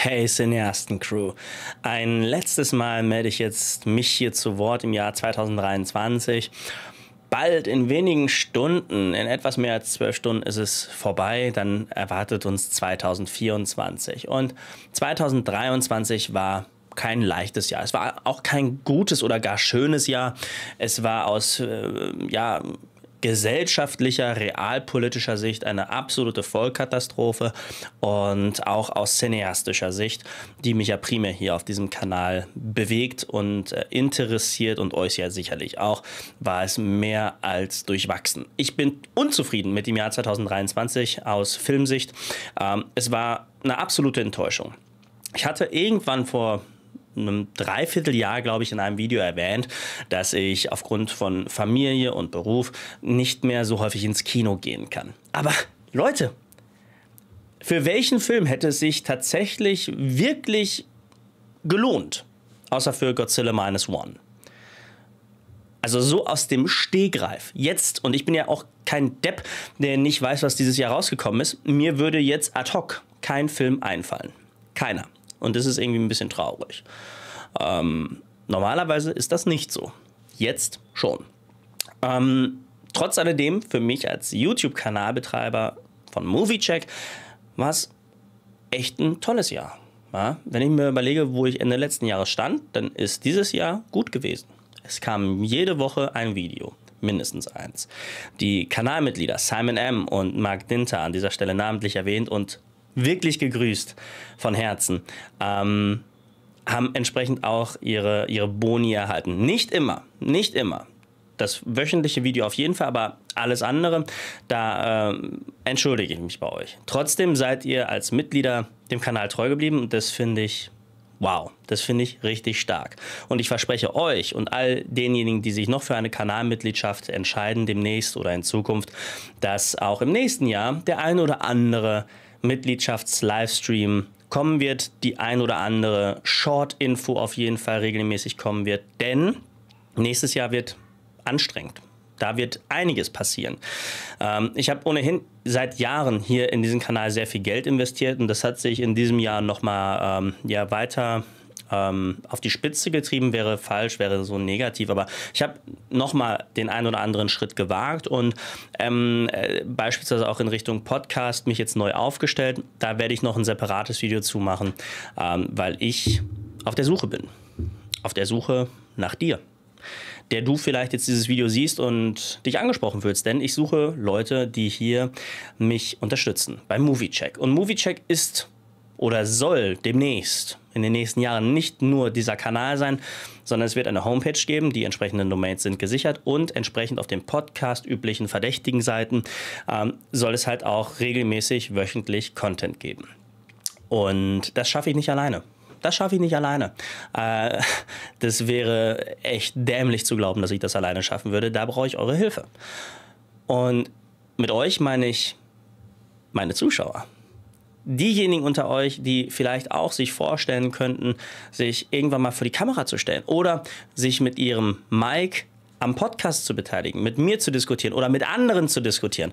Hey Cineasten-Crew. Ein letztes Mal melde ich jetzt mich hier zu Wort im Jahr 2023. Bald in wenigen Stunden, in etwas mehr als zwölf Stunden ist es vorbei, dann erwartet uns 2024. Und 2023 war kein leichtes Jahr. Es war auch kein gutes oder gar schönes Jahr. Es war aus äh, ja, gesellschaftlicher, realpolitischer Sicht eine absolute Vollkatastrophe und auch aus cineastischer Sicht, die mich ja primär hier auf diesem Kanal bewegt und äh, interessiert und euch ja sicherlich auch, war es mehr als durchwachsen. Ich bin unzufrieden mit dem Jahr 2023 aus Filmsicht. Ähm, es war eine absolute Enttäuschung. Ich hatte irgendwann vor einem Dreivierteljahr, glaube ich, in einem Video erwähnt, dass ich aufgrund von Familie und Beruf nicht mehr so häufig ins Kino gehen kann. Aber Leute, für welchen Film hätte es sich tatsächlich wirklich gelohnt? Außer für Godzilla Minus One. Also so aus dem Stehgreif. Jetzt, und ich bin ja auch kein Depp, der nicht weiß, was dieses Jahr rausgekommen ist, mir würde jetzt ad hoc kein Film einfallen. Keiner. Und das ist irgendwie ein bisschen traurig. Ähm, normalerweise ist das nicht so. Jetzt schon. Ähm, trotz alledem, für mich als YouTube-Kanalbetreiber von MovieCheck war es echt ein tolles Jahr. Ja, wenn ich mir überlege, wo ich Ende letzten Jahres stand, dann ist dieses Jahr gut gewesen. Es kam jede Woche ein Video, mindestens eins. Die Kanalmitglieder Simon M. und Mark Dinter, an dieser Stelle namentlich erwähnt und wirklich gegrüßt von Herzen. Ähm, haben entsprechend auch ihre, ihre Boni erhalten. Nicht immer, nicht immer. Das wöchentliche Video auf jeden Fall, aber alles andere, da äh, entschuldige ich mich bei euch. Trotzdem seid ihr als Mitglieder dem Kanal treu geblieben und das finde ich Wow, das finde ich richtig stark. Und ich verspreche euch und all denjenigen, die sich noch für eine Kanalmitgliedschaft entscheiden, demnächst oder in Zukunft, dass auch im nächsten Jahr der ein oder andere Mitgliedschafts-Livestream kommen wird, die ein oder andere Short-Info auf jeden Fall regelmäßig kommen wird, denn nächstes Jahr wird anstrengend. Da wird einiges passieren. Ähm, ich habe ohnehin seit Jahren hier in diesen Kanal sehr viel Geld investiert und das hat sich in diesem Jahr nochmal ähm, ja, weiter ähm, auf die Spitze getrieben wäre falsch, wäre so negativ. Aber ich habe nochmal den einen oder anderen Schritt gewagt und ähm, äh, beispielsweise auch in Richtung Podcast mich jetzt neu aufgestellt. Da werde ich noch ein separates Video zu machen, ähm, weil ich auf der Suche bin. Auf der Suche nach dir der du vielleicht jetzt dieses Video siehst und dich angesprochen fühlst. Denn ich suche Leute, die hier mich unterstützen beim Moviecheck. Und Moviecheck ist oder soll demnächst in den nächsten Jahren nicht nur dieser Kanal sein, sondern es wird eine Homepage geben, die entsprechenden Domains sind gesichert und entsprechend auf den Podcast üblichen verdächtigen Seiten ähm, soll es halt auch regelmäßig wöchentlich Content geben. Und das schaffe ich nicht alleine das schaffe ich nicht alleine. Äh, das wäre echt dämlich zu glauben, dass ich das alleine schaffen würde. Da brauche ich eure Hilfe. Und mit euch meine ich meine Zuschauer diejenigen unter euch, die vielleicht auch sich vorstellen könnten, sich irgendwann mal vor die Kamera zu stellen oder sich mit ihrem Mic am Podcast zu beteiligen, mit mir zu diskutieren oder mit anderen zu diskutieren.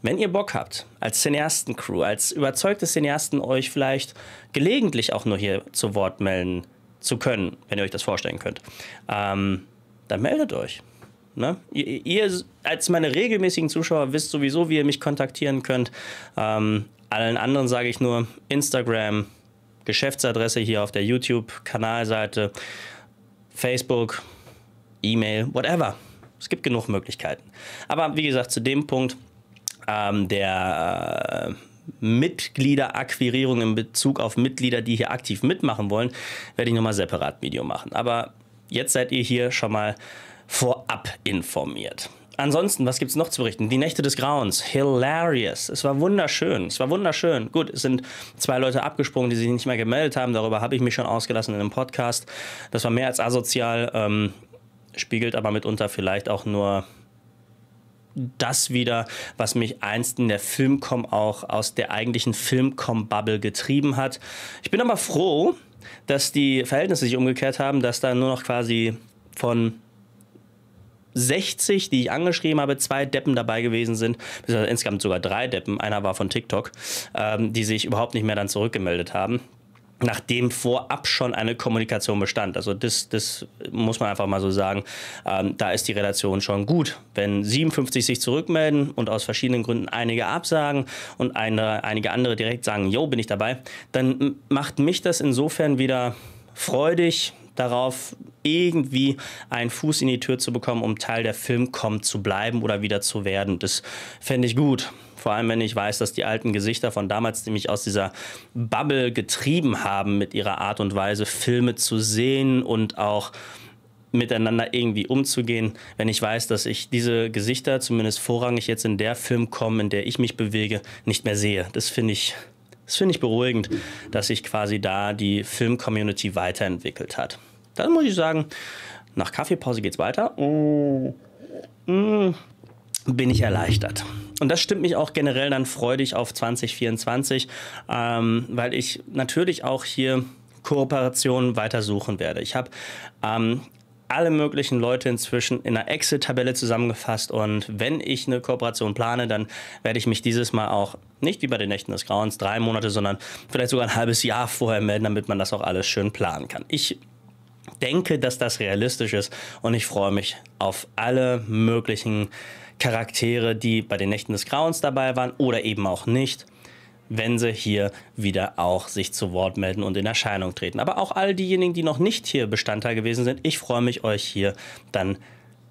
Wenn ihr Bock habt, als Cineasten-Crew, als überzeugte Cineasten euch vielleicht gelegentlich auch nur hier zu Wort melden zu können, wenn ihr euch das vorstellen könnt, ähm, dann meldet euch. Ne? Ihr, ihr, als meine regelmäßigen Zuschauer wisst sowieso, wie ihr mich kontaktieren könnt. Ähm, allen anderen sage ich nur Instagram, Geschäftsadresse hier auf der YouTube-Kanalseite, Facebook, E-Mail, whatever. Es gibt genug Möglichkeiten. Aber wie gesagt, zu dem Punkt ähm, der äh, Mitgliederakquirierung in Bezug auf Mitglieder, die hier aktiv mitmachen wollen, werde ich nochmal separat Video machen. Aber jetzt seid ihr hier schon mal vorab informiert. Ansonsten, was gibt es noch zu berichten? Die Nächte des Grauens. Hilarious. Es war wunderschön. Es war wunderschön. Gut, es sind zwei Leute abgesprungen, die sich nicht mehr gemeldet haben. Darüber habe ich mich schon ausgelassen in einem Podcast. Das war mehr als asozial, ähm, spiegelt aber mitunter vielleicht auch nur das wieder, was mich einst in der Filmcom auch aus der eigentlichen Filmcom-Bubble getrieben hat. Ich bin aber froh, dass die Verhältnisse sich umgekehrt haben, dass da nur noch quasi von 60, die ich angeschrieben habe, zwei Deppen dabei gewesen sind, insgesamt sogar drei Deppen, einer war von TikTok, ähm, die sich überhaupt nicht mehr dann zurückgemeldet haben nachdem vorab schon eine Kommunikation bestand. Also das, das muss man einfach mal so sagen. Ähm, da ist die Relation schon gut. Wenn 57 sich zurückmelden und aus verschiedenen Gründen einige absagen und eine, einige andere direkt sagen, yo, bin ich dabei, dann macht mich das insofern wieder freudig, darauf, irgendwie einen Fuß in die Tür zu bekommen, um Teil der Filmcom zu bleiben oder wieder zu werden. Das fände ich gut. Vor allem, wenn ich weiß, dass die alten Gesichter von damals, die mich aus dieser Bubble getrieben haben, mit ihrer Art und Weise Filme zu sehen und auch miteinander irgendwie umzugehen, wenn ich weiß, dass ich diese Gesichter zumindest vorrangig jetzt in der Filmcom, in der ich mich bewege, nicht mehr sehe. Das finde ich, das ich beruhigend, dass sich quasi da die Film-Community weiterentwickelt hat. Dann muss ich sagen, nach Kaffeepause geht's weiter. Mm, mm, bin ich erleichtert. Und das stimmt mich auch generell dann freudig auf 2024, ähm, weil ich natürlich auch hier Kooperationen weitersuchen werde. Ich habe ähm, alle möglichen Leute inzwischen in einer Excel-Tabelle zusammengefasst und wenn ich eine Kooperation plane, dann werde ich mich dieses Mal auch nicht wie bei den Nächten des Grauens drei Monate, sondern vielleicht sogar ein halbes Jahr vorher melden, damit man das auch alles schön planen kann. Ich denke, dass das realistisch ist und ich freue mich auf alle möglichen Charaktere, die bei den Nächten des Grauens dabei waren oder eben auch nicht, wenn sie hier wieder auch sich zu Wort melden und in Erscheinung treten. Aber auch all diejenigen, die noch nicht hier Bestandteil gewesen sind, ich freue mich, euch hier dann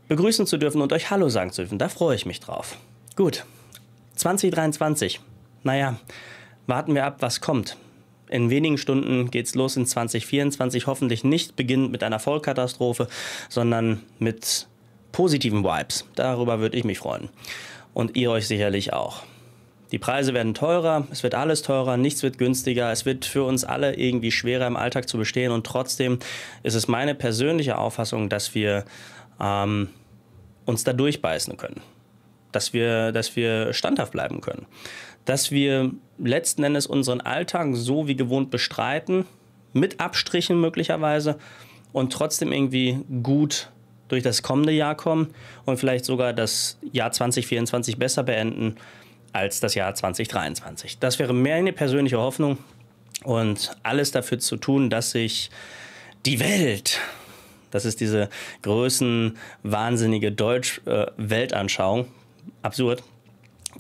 begrüßen zu dürfen und euch Hallo sagen zu dürfen. Da freue ich mich drauf. Gut, 2023. Naja, warten wir ab, was kommt in wenigen Stunden geht es los in 2024. Hoffentlich nicht beginnend mit einer Vollkatastrophe, sondern mit positiven Vibes. Darüber würde ich mich freuen. Und ihr euch sicherlich auch. Die Preise werden teurer, es wird alles teurer, nichts wird günstiger, es wird für uns alle irgendwie schwerer im Alltag zu bestehen und trotzdem ist es meine persönliche Auffassung, dass wir ähm, uns da durchbeißen können, dass wir, dass wir standhaft bleiben können, dass wir letzten Endes unseren Alltag so wie gewohnt bestreiten, mit Abstrichen möglicherweise und trotzdem irgendwie gut durch das kommende Jahr kommen und vielleicht sogar das Jahr 2024 besser beenden als das Jahr 2023. Das wäre mehr eine persönliche Hoffnung und alles dafür zu tun, dass sich die Welt, das ist diese größen wahnsinnige Deutsch-Weltanschauung, äh, absurd,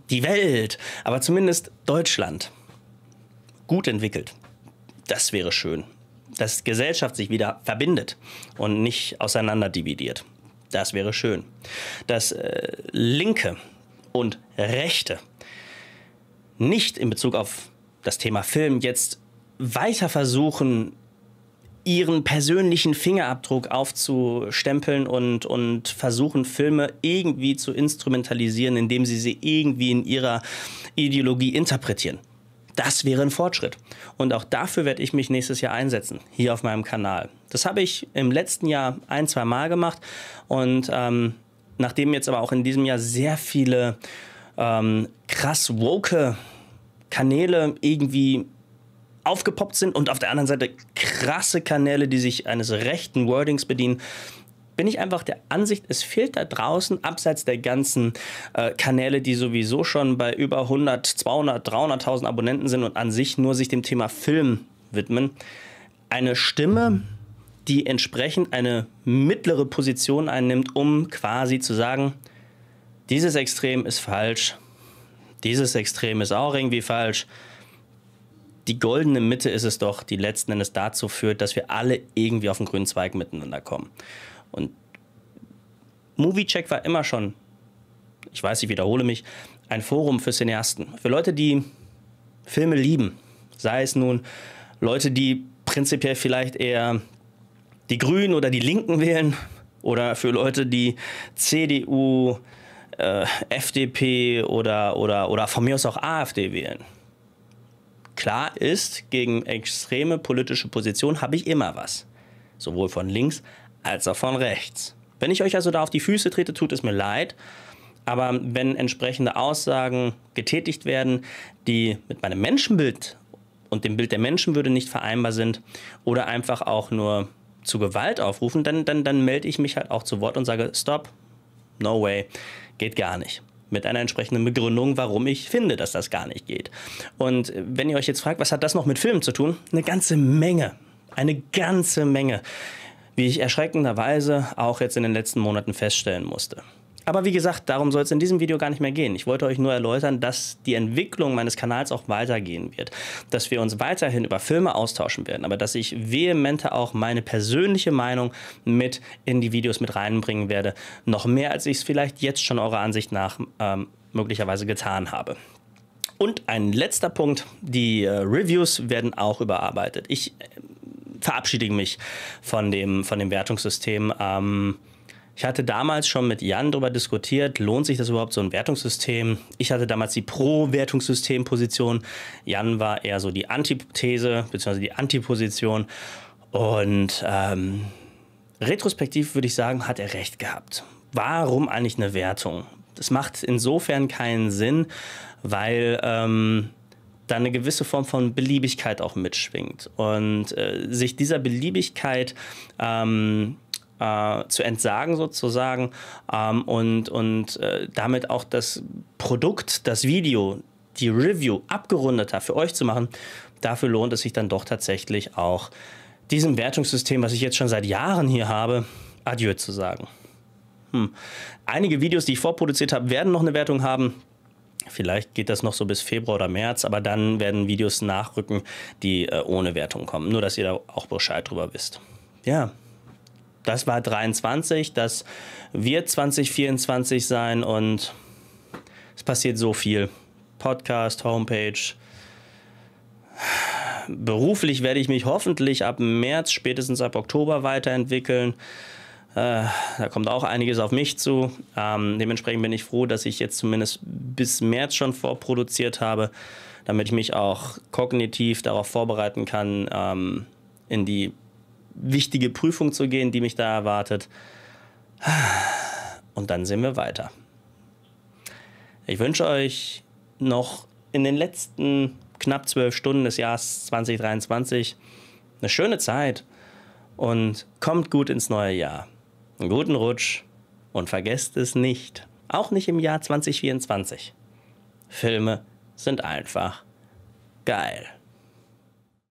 die Welt, aber zumindest Deutschland gut entwickelt. Das wäre schön. Dass Gesellschaft sich wieder verbindet und nicht auseinanderdividiert. Das wäre schön. Dass äh, Linke und Rechte nicht in Bezug auf das Thema Film jetzt weiter versuchen, ihren persönlichen Fingerabdruck aufzustempeln und, und versuchen, Filme irgendwie zu instrumentalisieren, indem sie sie irgendwie in ihrer Ideologie interpretieren. Das wäre ein Fortschritt. Und auch dafür werde ich mich nächstes Jahr einsetzen, hier auf meinem Kanal. Das habe ich im letzten Jahr ein, zwei Mal gemacht. Und ähm, nachdem jetzt aber auch in diesem Jahr sehr viele ähm, krass woke Kanäle irgendwie aufgepoppt sind und auf der anderen Seite krasse Kanäle, die sich eines rechten Wordings bedienen, bin ich einfach der Ansicht, es fehlt da draußen, abseits der ganzen äh, Kanäle, die sowieso schon bei über 100, 200, 300.000 Abonnenten sind und an sich nur sich dem Thema Film widmen, eine Stimme, die entsprechend eine mittlere Position einnimmt, um quasi zu sagen, dieses Extrem ist falsch, dieses Extrem ist auch irgendwie falsch die goldene Mitte ist es doch, die letzten Endes dazu führt, dass wir alle irgendwie auf den grünen Zweig miteinander kommen. Und Moviecheck war immer schon, ich weiß, ich wiederhole mich, ein Forum für Cineasten, für Leute, die Filme lieben. Sei es nun Leute, die prinzipiell vielleicht eher die Grünen oder die Linken wählen oder für Leute, die CDU, äh, FDP oder, oder, oder von mir aus auch AfD wählen. Klar ist, gegen extreme politische Positionen habe ich immer was. Sowohl von links als auch von rechts. Wenn ich euch also da auf die Füße trete, tut es mir leid. Aber wenn entsprechende Aussagen getätigt werden, die mit meinem Menschenbild und dem Bild der Menschenwürde nicht vereinbar sind oder einfach auch nur zu Gewalt aufrufen, dann, dann, dann melde ich mich halt auch zu Wort und sage, stop, no way, geht gar nicht mit einer entsprechenden Begründung, warum ich finde, dass das gar nicht geht. Und wenn ihr euch jetzt fragt, was hat das noch mit Filmen zu tun? Eine ganze Menge. Eine ganze Menge. Wie ich erschreckenderweise auch jetzt in den letzten Monaten feststellen musste. Aber wie gesagt, darum soll es in diesem Video gar nicht mehr gehen. Ich wollte euch nur erläutern, dass die Entwicklung meines Kanals auch weitergehen wird. Dass wir uns weiterhin über Filme austauschen werden, aber dass ich vehementer auch meine persönliche Meinung mit in die Videos mit reinbringen werde. Noch mehr, als ich es vielleicht jetzt schon eurer Ansicht nach ähm, möglicherweise getan habe. Und ein letzter Punkt, die äh, Reviews werden auch überarbeitet. Ich äh, verabschiede mich von dem, von dem Wertungssystem. Ähm, ich hatte damals schon mit Jan darüber diskutiert, lohnt sich das überhaupt so ein Wertungssystem? Ich hatte damals die Pro-Wertungssystem-Position. Jan war eher so die Antithese bzw. die Antiposition. Und ähm, retrospektiv würde ich sagen, hat er recht gehabt. Warum eigentlich eine Wertung? Das macht insofern keinen Sinn, weil ähm, da eine gewisse Form von Beliebigkeit auch mitschwingt. Und äh, sich dieser Beliebigkeit ähm, äh, zu entsagen sozusagen ähm, und, und äh, damit auch das Produkt, das Video, die Review abgerundeter für euch zu machen, dafür lohnt es sich dann doch tatsächlich auch, diesem Wertungssystem, was ich jetzt schon seit Jahren hier habe, Adieu zu sagen. Hm. Einige Videos, die ich vorproduziert habe, werden noch eine Wertung haben. Vielleicht geht das noch so bis Februar oder März, aber dann werden Videos nachrücken, die äh, ohne Wertung kommen. Nur, dass ihr da auch Bescheid drüber wisst. Ja das war 23, das wird 2024 sein und es passiert so viel. Podcast, Homepage. Beruflich werde ich mich hoffentlich ab März, spätestens ab Oktober weiterentwickeln. Äh, da kommt auch einiges auf mich zu. Ähm, dementsprechend bin ich froh, dass ich jetzt zumindest bis März schon vorproduziert habe, damit ich mich auch kognitiv darauf vorbereiten kann, ähm, in die wichtige Prüfung zu gehen, die mich da erwartet. Und dann sehen wir weiter. Ich wünsche euch noch in den letzten knapp zwölf Stunden des Jahres 2023 eine schöne Zeit und kommt gut ins neue Jahr. Einen guten Rutsch und vergesst es nicht, auch nicht im Jahr 2024. Filme sind einfach geil.